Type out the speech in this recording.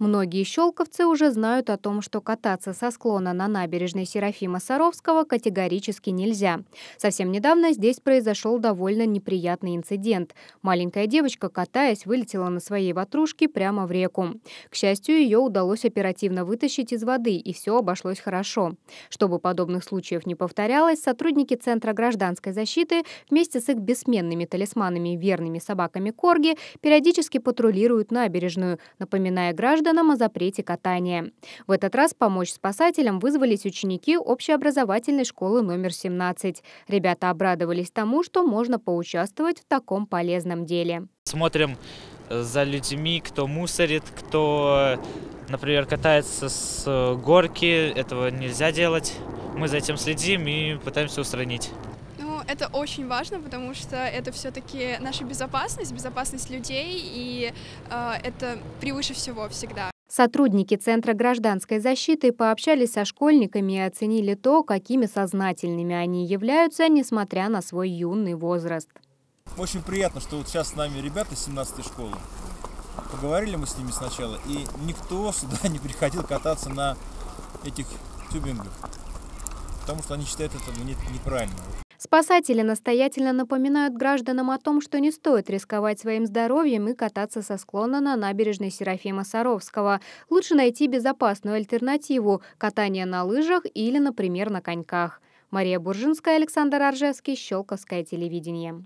Многие щелковцы уже знают о том, что кататься со склона на набережной Серафима Саровского категорически нельзя. Совсем недавно здесь произошел довольно неприятный инцидент. Маленькая девочка, катаясь, вылетела на своей ватрушке прямо в реку. К счастью, ее удалось оперативно вытащить из воды, и все обошлось хорошо. Чтобы подобных случаев не повторялось, сотрудники Центра гражданской защиты вместе с их бессменными талисманами и верными собаками Корги периодически патрулируют набережную, напоминая гражданам, гражданам о запрете катания. В этот раз помочь спасателям вызвались ученики общеобразовательной школы номер 17. Ребята обрадовались тому, что можно поучаствовать в таком полезном деле. Смотрим э, за людьми, кто мусорит, кто, э, например, катается с э, горки. Этого нельзя делать. Мы за этим следим и пытаемся устранить. Это очень важно, потому что это все-таки наша безопасность, безопасность людей, и э, это превыше всего всегда. Сотрудники Центра гражданской защиты пообщались со школьниками и оценили то, какими сознательными они являются, несмотря на свой юный возраст. Очень приятно, что вот сейчас с нами ребята из 17 школы. Поговорили мы с ними сначала, и никто сюда не приходил кататься на этих тюбингах, потому что они считают это ну, неправильно. Спасатели настоятельно напоминают гражданам о том, что не стоит рисковать своим здоровьем и кататься со склона на набережной Серафима Саровского. Лучше найти безопасную альтернативу – катание на лыжах или, например, на коньках. Мария Буржинская, Александр Аржевский, Щелковское телевидение.